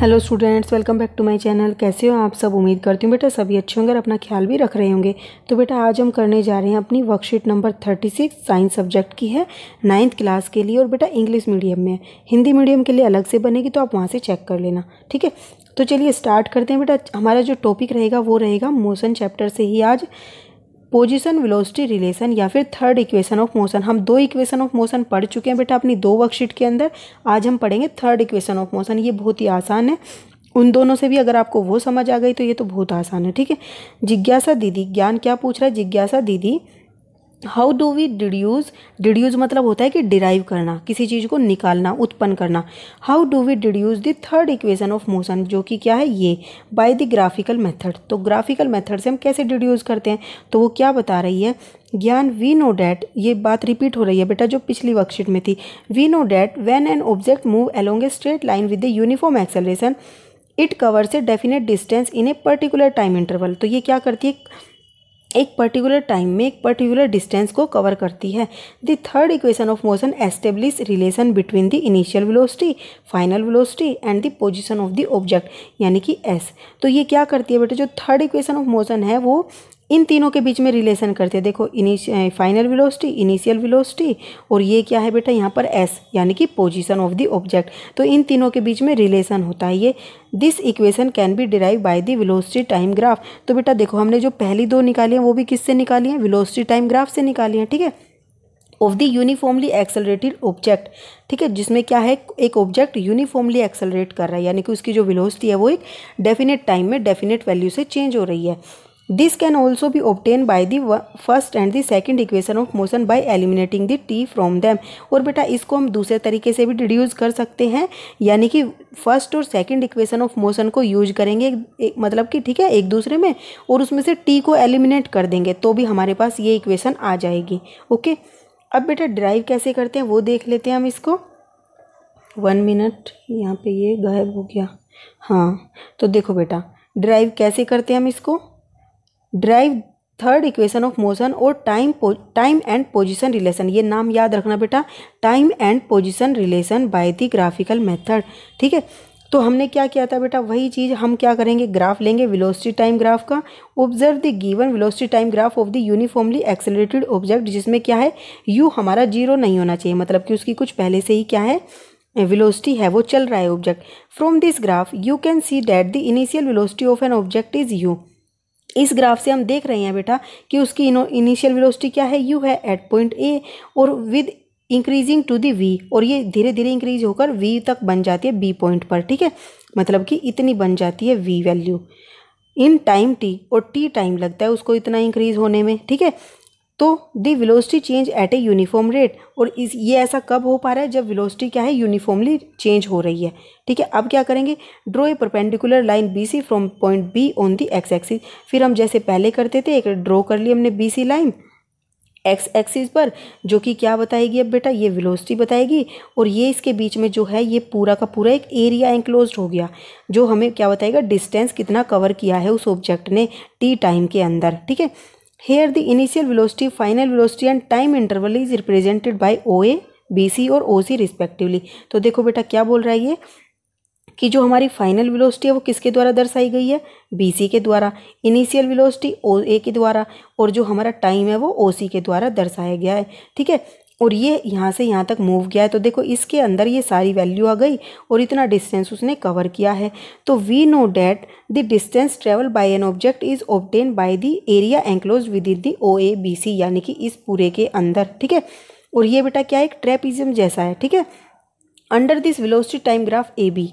Hello students welcome back to my channel कैसे हो आप सब उम्मीद करती हूँ बेटा सभी अच्छे होंगे और अपना ख्याल भी रख रहे होंगे तो बेटा आज हम करने जा रहे हैं अपनी worksheet number thirty six science subject की है नाइन्थ क्लास के लिए और बेटा इंग्लिश मीडियम में है हिंदी मीडियम के लिए अलग से बनेगी तो आप वहाँ से चेक कर लेना ठीक है तो चलिए स्टार्ट करते हैं बेटा हमारा जो टॉपिक रहेगा वो रहेगा मोशन चैप्टर से ही आज पोजिशन विलोसिटी रिलेशन या फिर थर्ड इक्वेशन ऑफ मोशन हम दो इक्वेशन ऑफ मोशन पढ़ चुके हैं बेटा अपनी दो वर्कशीट के अंदर आज हम पढ़ेंगे थर्ड इक्वेशन ऑफ मोशन ये बहुत ही आसान है उन दोनों से भी अगर आपको वो समझ आ गई तो ये तो बहुत आसान है ठीक है जिज्ञासा दीदी ज्ञान क्या पूछ रहा है जिज्ञासा दीदी how do we deduce deduce मतलब होता है कि डिराइव करना किसी चीज़ को निकालना उत्पन्न करना how do we deduce the third equation of motion जो कि क्या है ये बाय द ग्राफिकल मेथड तो ग्राफिकल मेथड से हम कैसे डिड्यूज करते हैं तो वो क्या बता रही है ज्ञान वी नो डैट ये बात रिपीट हो रही है बेटा जो पिछली वर्कशीट में थी we know that when an object move along a straight line with the uniform acceleration it covers a definite distance in a particular time interval तो ये क्या करती है एक पर्टिकुलर टाइम में एक पर्टिकुलर डिस्टेंस को कवर करती है the third equation of motion establish relation between the initial velocity final velocity and the position of the object यानी कि एस तो ये क्या करती है बेटे जो थर्ड इक्वेशन ऑफ मोशन है वो इन तीनों के बीच में रिलेशन करते हैं देखो initial final velocity initial velocity और ये क्या है बेटा यहाँ पर एस यानी कि पोजिशन ऑफ द ऑब्जेक्ट तो इन तीनों के बीच में रिलेशन होता है ये this equation can be derive by the velocity time graph तो बेटा देखो हमने जो पहली दो निकाली हैं वो भी किससे निकाली हैं विलोस्टी टाइम ग्राफ से निकाली हैं ठीक है of the uniformly accelerated object ठीक है जिसमें क्या है एक ऑब्जेक्ट यूनिफॉर्मली एक्सेलरेट कर रहा है यानी कि उसकी जो विलोस्टी है वो एक डेफिनेट टाइम में डेफिनेट वैल्यू से चेंज हो रही है दिस कैन ऑल्सो भी obtain by the first and the second equation of motion by eliminating the t from them और बेटा इसको हम दूसरे तरीके से भी डिड्यूज़ कर सकते हैं यानी कि फर्स्ट और सेकेंड इक्वेशन ऑफ मोशन को यूज करेंगे एक, एक, मतलब कि ठीक है एक दूसरे में और उसमें से टी को एलिमिनेट कर देंगे तो भी हमारे पास ये इक्वेशन आ जाएगी ओके अब बेटा ड्राइव कैसे करते हैं वो देख लेते हैं हम इसको वन मिनट यहाँ पे ये गायब हो गया हाँ तो देखो बेटा ड्राइव कैसे करते हैं हम इसको derive third equation of motion और time time and position relation ये नाम याद रखना बेटा time and position relation by the graphical method ठीक है तो हमने क्या किया था बेटा वही चीज़ हम क्या करेंगे ग्राफ लेंगे वेलोसिटी टाइम ग्राफ का observe the given velocity time graph of the uniformly accelerated object जिसमें क्या है यू हमारा जीरो नहीं होना चाहिए मतलब कि उसकी कुछ पहले से ही क्या है वेलोसिटी है वो चल रहा है object from this graph you can see that the initial velocity of an object is u इस ग्राफ से हम देख रहे हैं बेटा कि उसकी इनिशियल वेलोसिटी क्या है यू है एट पॉइंट ए और with increasing to the v और ये धीरे धीरे इंक्रीज होकर वी तक बन जाती है बी पॉइंट पर ठीक है मतलब कि इतनी बन जाती है v value in time t और टी टाइम लगता है उसको इतना इंक्रीज होने में ठीक है तो the velocity change at a uniform rate और इस ये ऐसा कब हो पा रहा है जब विलोसिटी क्या है यूनिफॉर्मली चेंज हो रही है ठीक है अब क्या करेंगे draw a perpendicular line B C from point B on the x axis फिर हम जैसे पहले करते थे एक ड्रॉ कर ली हमने B C line x axis पर जो कि क्या बताएगी अब बेटा ये वेलोसिटी बताएगी और ये इसके बीच में जो है ये पूरा का पूरा एक एरिया इंक्लोज हो गया जो हमें क्या बताएगा डिस्टेंस कितना कवर किया है उस ऑब्जेक्ट ने टी टाइम के अंदर ठीक है Here the initial velocity, final velocity and time interval is represented by OA, BC और OC respectively. तो देखो बेटा क्या बोल रहा है ये कि जो हमारी फाइनल वेलोसिटी है वो किसके द्वारा दर्शाई गई है बीसी के द्वारा इनिशियल वेलोसिटी ओ ए के द्वारा और जो हमारा टाइम है वो ओ सी के द्वारा दर्शाया गया है ठीक है और ये यहाँ से यहाँ तक मूव गया है तो देखो इसके अंदर ये सारी वैल्यू आ गई और इतना डिस्टेंस उसने कवर किया है तो we know that the distance travel by an object is obtain by the area enclose within the O A B C यानी कि इस पूरे के अंदर ठीक है और ये बेटा क्या एक ट्रेपिज्म जैसा है ठीक है under this velocity time graph A B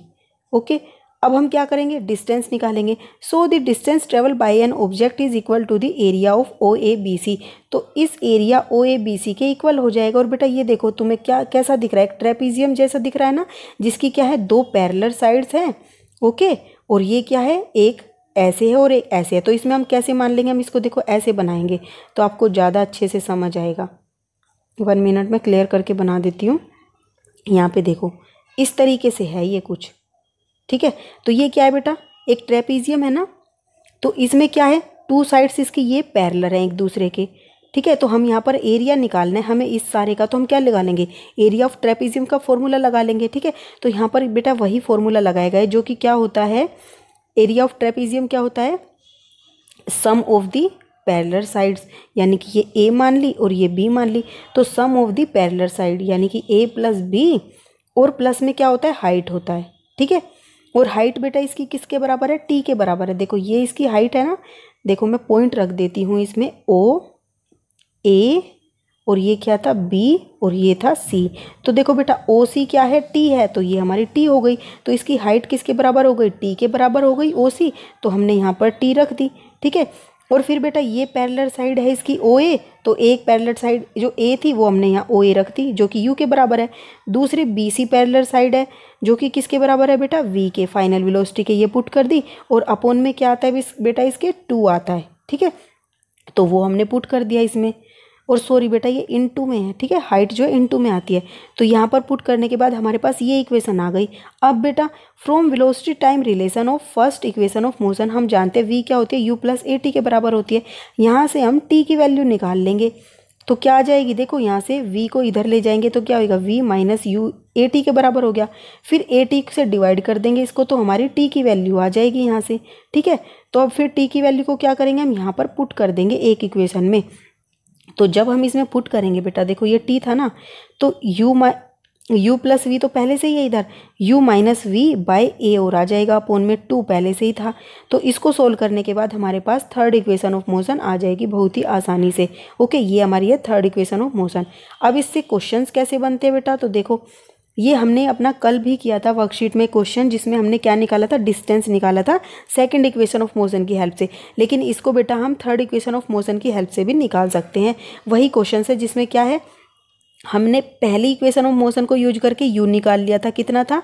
okay okay? अब हम क्या करेंगे डिस्टेंस निकालेंगे so the distance travel by an object is equal to the area of O A B C तो इस एरिया ओ ए बी सी के equal हो जाएगा और बेटा ये देखो तुम्हें क्या कैसा दिख रहा है एक ट्रेपीजियम जैसा दिख रहा है ना जिसकी क्या है दो पैरलर साइड्स हैं ओके और ये क्या है एक ऐसे है और एक ऐसे है तो इसमें हम कैसे मान लेंगे हम इसको देखो ऐसे बनाएंगे तो आपको ज़्यादा अच्छे से समझ आएगा वन मिनट में क्लियर करके बना देती हूँ यहाँ पे देखो इस तरीके से है ये कुछ ठीक है तो ये क्या है बेटा एक ट्रेपीजियम है ना तो इसमें क्या है टू साइड्स इसके ये पैरलर हैं एक दूसरे के ठीक है तो हम यहाँ पर एरिया निकालना है हमें इस सारे का तो हम क्या लगा लेंगे एरिया ऑफ ट्रेपीजियम का फॉर्मूला लगा लेंगे ठीक है तो यहाँ पर बेटा वही फॉर्मूला लगाया गया है जो कि क्या होता है एरिया ऑफ ट्रेपीजियम क्या होता है sum of the parallel sides यानी कि ये ए मान ली और ये बी मान ली तो sum of the parallel side यानी कि ए प्लस बी और प्लस में क्या होता है हाइट होता है ठीक है और हाइट बेटा इसकी किसके बराबर है टी के बराबर है देखो ये इसकी हाइट है ना देखो मैं पॉइंट रख देती हूँ इसमें ओ ए और ये क्या था बी और ये था सी तो देखो बेटा ओ सी क्या है टी है तो ये हमारी टी हो गई तो इसकी हाइट किसके बराबर हो गई टी के बराबर हो गई ओ सी तो हमने यहाँ पर टी रख दी ठीक है और फिर बेटा ये पैरलर साइड है इसकी ओ ए तो एक पैरलर साइड जो ए थी वो हमने यहाँ ओ ए रख दी जो कि यू के बराबर है दूसरी बी सी पैरलर साइड है जो कि किसके बराबर है बेटा वी के फाइनल विलोसिटी के ये पुट कर दी और अपोन में क्या आता है बेटा इसके टू आता है ठीक है तो वो हमने पुट कर दिया इसमें और सॉरी बेटा ये इन टू में है ठीक है हाइट जो है इन टू में आती है तो यहाँ पर पुट करने के बाद हमारे पास ये इक्वेशन आ गई अब बेटा from velocity time relation of first equation of motion हम जानते हैं वी क्या होती है यू प्लस ए टी के बराबर होती है यहाँ से हम टी की वैल्यू निकाल लेंगे तो क्या आ जाएगी देखो यहाँ से v को इधर ले जाएंगे तो क्या होगा v minus u a t के बराबर हो गया फिर ए टी से डिवाइड कर देंगे इसको तो हमारी t की वैल्यू आ जाएगी यहाँ से ठीक है तो अब फिर t की वैल्यू को क्या करेंगे हम यहाँ पर पुट कर देंगे एक इक्वेशन में तो जब हम इसमें पुट करेंगे बेटा देखो ये टी था ना तो यू माई यू प्लस वी तो पहले से ही है इधर u minus v by a और आ जाएगा अपोन में टू पहले से ही था तो इसको सोल्व करने के बाद हमारे पास थर्ड इक्वेशन ऑफ मोशन आ जाएगी बहुत ही आसानी से ओके ये हमारी है थर्ड इक्वेशन ऑफ मोशन अब इससे क्वेश्चन कैसे बनते हैं बेटा तो देखो ये हमने अपना कल भी किया था वर्कशीट में क्वेश्चन जिसमें हमने क्या निकाला था डिस्टेंस निकाला था सेकंड इक्वेशन ऑफ मोशन की हेल्प से लेकिन इसको बेटा हम थर्ड इक्वेशन ऑफ मोशन की हेल्प से भी निकाल सकते हैं वही क्वेश्चन है जिसमें क्या है हमने पहली इक्वेशन ऑफ मोशन को यूज करके यू निकाल लिया था कितना था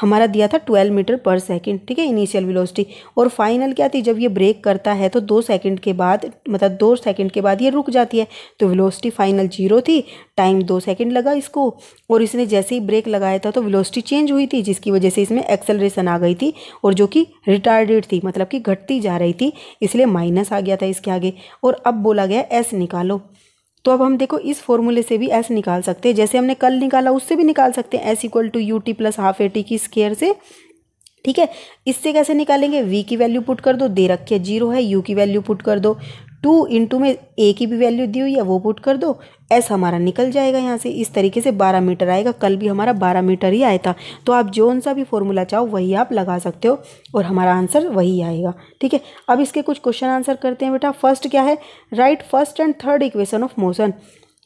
हमारा दिया था ट्वेल्व मीटर पर सेकेंड ठीक है इनिशियल विलोसिटी और फाइनल क्या थी जब ये ब्रेक करता है तो दो सेकेंड के बाद मतलब दो सेकेंड के बाद ये रुक जाती है तो विलोसिटी फाइनल जीरो थी टाइम दो सेकेंड लगा इसको और इसने जैसे ही ब्रेक लगाया था तो विलोसिटी चेंज हुई थी जिसकी वजह से इसमें एक्सेलरेशन आ गई थी और जो कि रिटार्डेड थी मतलब कि घटती जा रही थी इसलिए माइनस आ गया था इसके आगे और अब बोला गया एस निकालो तो अब हम देखो इस फॉर्मूले से भी एस निकाल सकते हैं जैसे हमने कल निकाला उससे भी निकाल सकते हैं s equal to u t plus half a t की स्केयर से ठीक है इससे कैसे निकालेंगे वी की वैल्यू पुट कर दो दे रखिए जीरो है यू की वैल्यू पुट कर दो टू इंटू में ए की भी वैल्यू दी हुई है वो पुट कर दो एस हमारा निकल जाएगा यहाँ से इस तरीके से बारह मीटर आएगा कल भी हमारा बारह मीटर ही आया था तो आप जो सा भी फॉर्मूला चाहो वही आप लगा सकते हो और हमारा आंसर वही आएगा ठीक है अब इसके कुछ क्वेश्चन आंसर करते हैं बेटा फर्स्ट क्या है write first and third equation of motion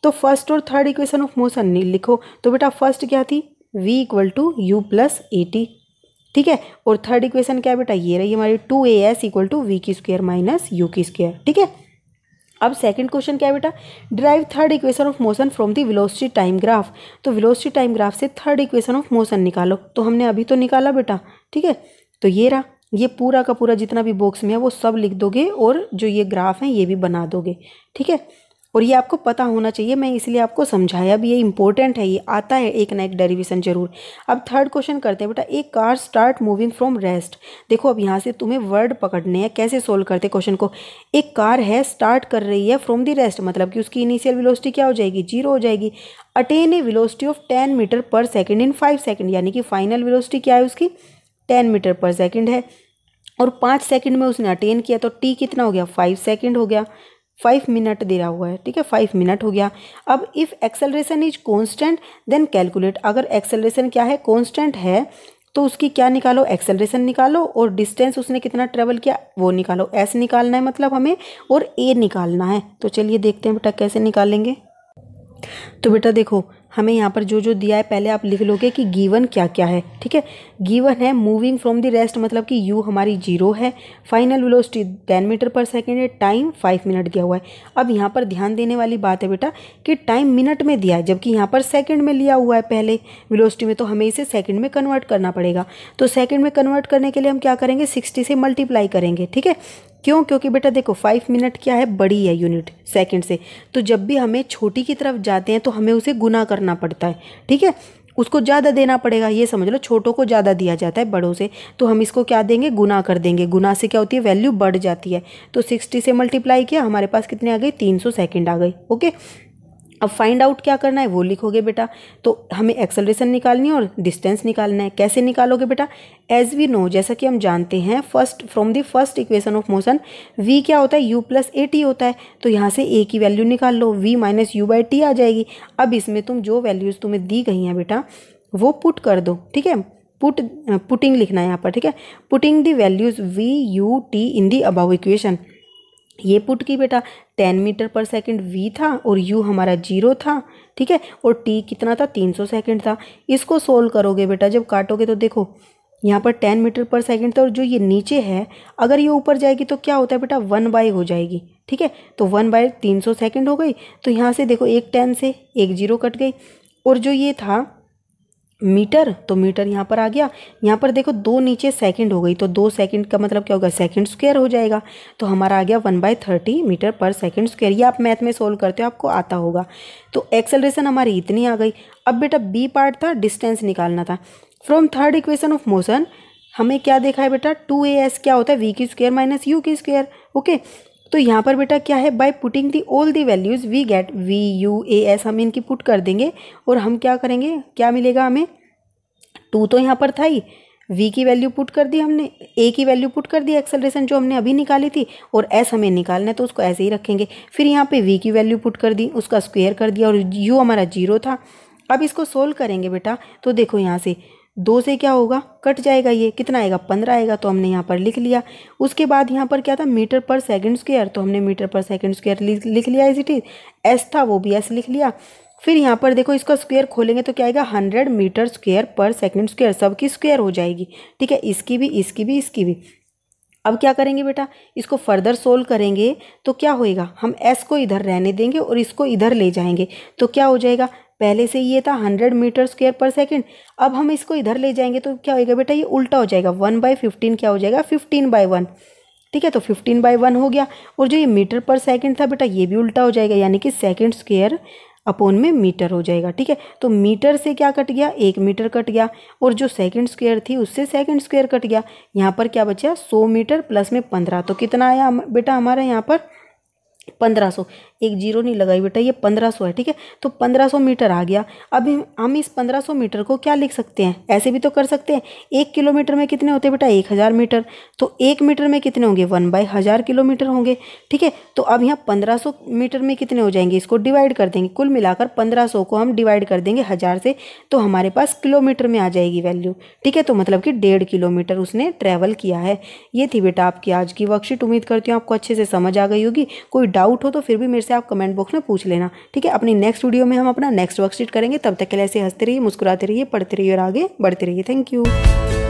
तो फर्स्ट और थर्ड इक्वेशन ऑफ मोशन लिखो तो बेटा फर्स्ट क्या थी v equal to u plus a t ठीक है और थर्ड इक्वेशन क्या बेटा ये रही हमारी two a s equal to v की स्क्वेयर माइनस यू की स्क्वेयर ठीक है अब सेकंड क्वेश्चन क्या है बेटा derive third equation of motion from the velocity time graph तो वेलोसिटी टाइम ग्राफ से थर्ड इक्वेशन ऑफ मोशन निकालो तो हमने अभी तो निकाला बेटा ठीक है तो ये रहा ये पूरा का पूरा जितना भी बॉक्स में है वो सब लिख दोगे और जो ये ग्राफ है ये भी बना दोगे ठीक है और ये आपको पता होना चाहिए मैं इसलिए आपको समझाया भी ये इंपॉर्टेंट है ये आता है एक ना एक डेरिवेशन जरूर अब थर्ड क्वेश्चन करते हैं बेटा एक car start moving from rest देखो अब यहाँ से तुम्हें वर्ड पकड़ने हैं कैसे सोल्व करते क्वेश्चन को एक कार है स्टार्ट कर रही है फ्रॉम दी रेस्ट मतलब कि उसकी इनिशियल विलोसिटी क्या हो जाएगी जीरो हो जाएगी attain a velocity of ten metre per second in five second यानी कि फाइनल विलोसिटी क्या है उसकी टेन मीटर पर सेकेंड है और पाँच सेकंड में उसने अटेन किया तो टी कितना हो गया फाइव सेकंड हो गया फाइव मिनट दिया हुआ है ठीक है फाइव मिनट हो गया अब if acceleration is constant then calculate अगर एक्सेलरेशन क्या है कॉन्स्टेंट है तो उसकी क्या निकालो एक्सेलरेशन निकालो और डिस्टेंस उसने कितना ट्रेवल किया वो निकालो एस निकालना है मतलब हमें और ए निकालना है तो चलिए देखते हैं बेटा कैसे निकालेंगे तो बेटा देखो हमें यहाँ पर जो जो दिया है पहले आप लिख लोगे कि गीवन क्या क्या है ठीक है गीवन है मूविंग फ्रॉम द रेस्ट मतलब कि यू हमारी जीरो है final velocity ten metre per second है टाइम फाइव मिनट दिया हुआ है अब यहाँ पर ध्यान देने वाली बात है बेटा कि टाइम मिनट में दिया है जबकि यहाँ पर सेकेंड में लिया हुआ है पहले वेलोसिटी में तो हमें इसे सेकेंड में कन्वर्ट करना पड़ेगा तो सेकेंड में कन्वर्ट करने के लिए हम क्या करेंगे सिक्सटी से मल्टीप्लाई करेंगे ठीक है क्यों क्योंकि बेटा देखो फाइव मिनट क्या है बड़ी है यूनिट सेकेंड से तो जब भी हमें छोटी की तरफ जाते हैं तो हमें उसे गुना करना पड़ता है ठीक है उसको ज़्यादा देना पड़ेगा ये समझ लो छोटों को ज़्यादा दिया जाता है बड़ों से तो हम इसको क्या देंगे गुना कर देंगे गुना से क्या होती है वैल्यू बढ़ जाती है तो सिक्सटी से मल्टीप्लाई किया हमारे पास कितने आ गए तीन सौ सेकेंड आ गई ओके अब फाइंड आउट क्या करना है वो लिखोगे बेटा तो हमें एक्सेलरेशन निकालनी है और डिस्टेंस निकालना है कैसे निकालोगे बेटा एज वी नो जैसा कि हम जानते हैं first from the first equation of motion v क्या होता है यू प्लस ए टी होता है तो यहाँ से ए की वैल्यू निकाल लो v minus u by t आ जाएगी अब इसमें तुम जो वैल्यूज़ तुम्हें दी गई हैं बेटा वो पुट कर दो ठीक है पुट पुटिंग लिखना है यहाँ पर ठीक है putting the values v u t in the above equation ये पुट की बेटा ten metre per second v था और यू हमारा जीरो था ठीक है और टी कितना था तीन सौ सेकेंड था इसको सोल्व करोगे बेटा जब काटोगे तो देखो यहाँ पर टेन मीटर पर सेकंड था और जो ये नीचे है अगर ये ऊपर जाएगी तो क्या होता है बेटा वन बाई हो जाएगी ठीक है तो वन बाई तीन सौ सेकेंड हो गई तो यहाँ से देखो एक टेन से एक जीरो कट गई और जो ये था मीटर तो मीटर यहाँ पर आ गया यहाँ पर देखो दो नीचे सेकंड हो गई तो दो सेकंड का मतलब क्या होगा सेकंड स्क्वायर हो जाएगा तो हमारा आ गया one by thirty metre per second square ये आप मैथ में सोल्व करते हो आपको आता होगा तो एक्सेलरेशन हमारी इतनी आ गई अब बेटा बी पार्ट था डिस्टेंस निकालना था from third equation of motion हमें क्या देखा है बेटा टू ए एस क्या होता है वी की स्क्वेयर माइनस यू की स्क्वेयर ओके तो यहाँ पर बेटा क्या है by putting the all the values we get v u a s हम इनकी पुट कर देंगे और हम क्या करेंगे क्या मिलेगा हमें टू तो यहाँ पर था ही वी की वैल्यू पुट कर दी हमने ए की वैल्यू पुट कर दी एक्सेलरेशन जो हमने अभी निकाली थी और एस हमें निकालना है तो उसको ऐसे ही रखेंगे फिर यहाँ पे वी की वैल्यू पुट कर दी उसका स्क्वेयर कर दिया और यू हमारा जीरो था अब इसको सोल्व करेंगे बेटा तो देखो यहाँ से दो से क्या होगा कट जाएगा ये कितना आएगा पंद्रह आएगा तो हमने यहाँ पर लिख लिया उसके बाद यहाँ पर क्या था मीटर पर सेकंड स्क्वेयर तो हमने मीटर पर सेकंड स्क्वेयर लिख लिया एज इट इज़ एस था वो भी एस लिख लिया फिर यहाँ पर देखो इसका स्क्वेयर खोलेंगे तो क्या आएगा hundred metre square per second square सबकी स्क्वेयर हो जाएगी ठीक है इसकी भी इसकी भी इसकी भी अब क्या करेंगे बेटा इसको फर्दर सोल्व करेंगे तो क्या होएगा हम एस को इधर रहने देंगे और इसको इधर ले जाएंगे तो क्या हो जाएगा पहले से ये था hundred metre square per second अब हम इसको इधर ले जाएंगे तो क्या होएगा बेटा ये उल्टा हो जाएगा वन बाई फिफ्टीन क्या हो जाएगा फिफ्टीन बाई वन ठीक है तो फिफ्टीन बाई वन हो गया और जो ये मीटर पर सेकेंड था बेटा ये भी उल्टा हो जाएगा यानी कि सेकेंड स्क्वेयर अपोन में मीटर हो जाएगा ठीक है तो मीटर से क्या कट गया एक मीटर कट गया और जो सेकंड स्क्वायर थी उससे सेकंड स्क्वायर कट गया यहाँ पर क्या बचा सौ मीटर प्लस में पंद्रह तो कितना आया बेटा हमारा यहाँ पर पंद्रह सौ एक जीरो नहीं लगाई बेटा ये पंद्रह सौ है ठीक है तो पंद्रह सौ मीटर आ गया अब हम इस पंद्रह सौ मीटर को क्या लिख सकते हैं ऐसे भी तो कर सकते हैं एक किलोमीटर में कितने होते हैं बेटा एक हज़ार मीटर तो एक मीटर में कितने होंगे वन बाई हज़ार किलोमीटर होंगे ठीक है तो अब यहाँ पंद्रह सौ मीटर में कितने हो जाएंगे इसको डिवाइड कर देंगे कुल मिलाकर पंद्रह सौ को हम डिवाइड कर देंगे हज़ार से तो हमारे पास किलोमीटर में आ जाएगी वैल्यू ठीक है तो मतलब कि डेढ़ किलोमीटर उसने ट्रैवल किया है ये थी बेटा आपकी आज की वर्कशीट उम्मीद करती हूँ आपको अच्छे से समझ आ गई होगी कोई डाउट हो तो फिर भी मेरे से आप कमेंट बॉक्स में पूछ लेना ठीक है अपनी नेक्स्ट वीडियो में हम अपना नेक्स्ट वर्कशीट करेंगे तब तक के लिए ऐसे हंसते रहिए मुस्कुराते रहिए पढ़ते रहिए और आगे बढ़ते रहिए थैंक यू